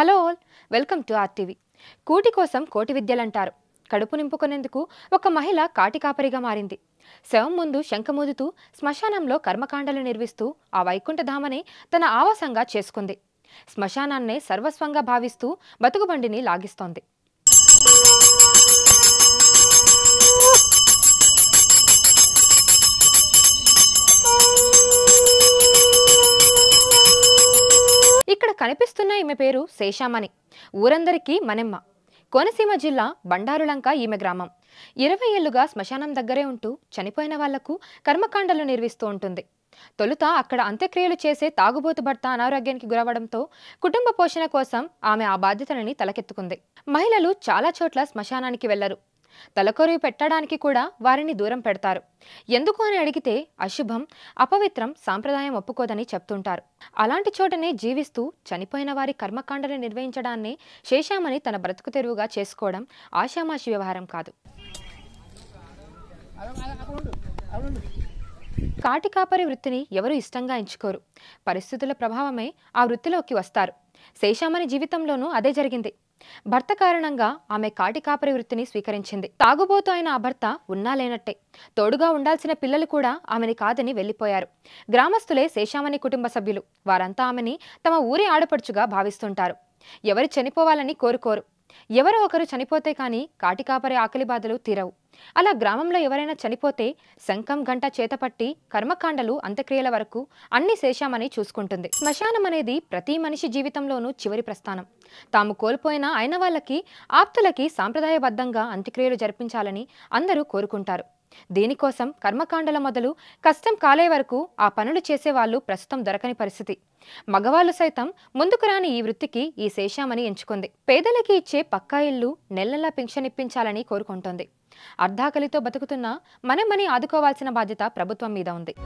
hello all welcome to RTV కూటి కోసం కోటి విద్యలంటారు కడుపు నింపుకునేందుకు ఒక మహిళ కాటికాపరిగా మారింది శవం ముందు శంఖమూదుతూ శ్మశానంలో కర్మకాండలు నిర్విస్తూ ఆ వైకుంఠధామనే తన ఆవాసంగా చేసుకుంది శ్మశానాన్నే సర్వస్వంగా భావిస్తూ బతుకుబండిని లాగిస్తోంది కనిపిస్తున్న ఈమె పేరు శేషామణి ఊరందరికీ మనెమ్మ కోనసీమ జిల్లా బండారులంక ఈమె గ్రామం ఇరవై ఏళ్లుగా శ్మశానం దగ్గరే ఉంటూ చనిపోయిన వాళ్లకు కర్మకాండలు నిర్విస్తూ ఉంటుంది తొలుత అక్కడ అంత్యక్రియలు చేసే తాగుబోతు భర్త అనారోగ్యానికి గురవడంతో కుటుంబ పోషణ కోసం ఆమె ఆ బాధ్యతలని తలకెత్తుకుంది మహిళలు చాలా చోట్ల శ్మశానానికి వెళ్లరు తలకొరువు పెట్టడానికి కూడా వారిని దూరం పెడతారు ఎందుకు అని అడిగితే అశుభం అపవిత్రం సాంప్రదాయం ఒప్పుకోదని చెప్తుంటారు అలాంటి చోటనే జీవిస్తూ చనిపోయిన వారి కర్మకాండని నిర్వహించడాన్ని శేషామని తన బ్రతుకు తెరువుగా చేసుకోవడం ఆషామాషి వ్యవహారం కాదు కాటి కాపరి వృత్తిని ఎవరు ఇష్టంగా ఎంచుకోరు పరిస్థితుల ప్రభావమే ఆ వృత్తిలోకి వస్తారు శేషామణి జీవితంలోనూ అదే జరిగింది భర్త కారణంగా ఆమె కాటి కాపరి వృత్తిని స్వీకరించింది తాగుబోతు అయిన ఆ భర్త ఉన్నా లేనట్టే తోడుగా ఉండాల్సిన పిల్లలు కూడా ఆమెని కాదని వెళ్లిపోయారు గ్రామస్తులే శేషామణి కుటుంబ సభ్యులు వారంతా ఆమెని తమ ఊరి ఆడపడుచుగా భావిస్తుంటారు ఎవరు చనిపోవాలని కోరుకోరు ఎవరో ఒకరు చనిపోతే కానీ కాటికాపరి ఆకలి బాధలు తీరవు అలా గ్రామంలో ఎవరైనా చనిపోతే శంఖం గంట చేతపట్టి కర్మకాండలు అంత్యక్రియల వరకు అన్ని శేషామని చూసుకుంటుంది శ్మశానం అనేది ప్రతి మనిషి జీవితంలోనూ చివరి ప్రస్థానం తాము కోల్పోయిన అయిన వాళ్ళకి ఆప్తులకి సాంప్రదాయబద్ధంగా అంత్యక్రియలు జరిపించాలని అందరూ కోరుకుంటారు దీనికోసం కర్మకాండల మొదలు కష్టం కాలే వరకు ఆ పనులు చేసేవాళ్ళు ప్రస్తుతం దొరకని పరిస్థితి మగవాళ్ళు సైతం ముందుకు రాని ఈ వృత్తికి ఈ శేషామని ఎంచుకుంది పేదలకి ఇచ్చే పక్కా ఇల్లు నెలలా పింఛన్ ఇప్పించాలని కోరుకుంటోంది అర్ధాకలితో బతుకుతున్నా మనమని ఆదుకోవాల్సిన బాధ్యత ప్రభుత్వం మీద ఉంది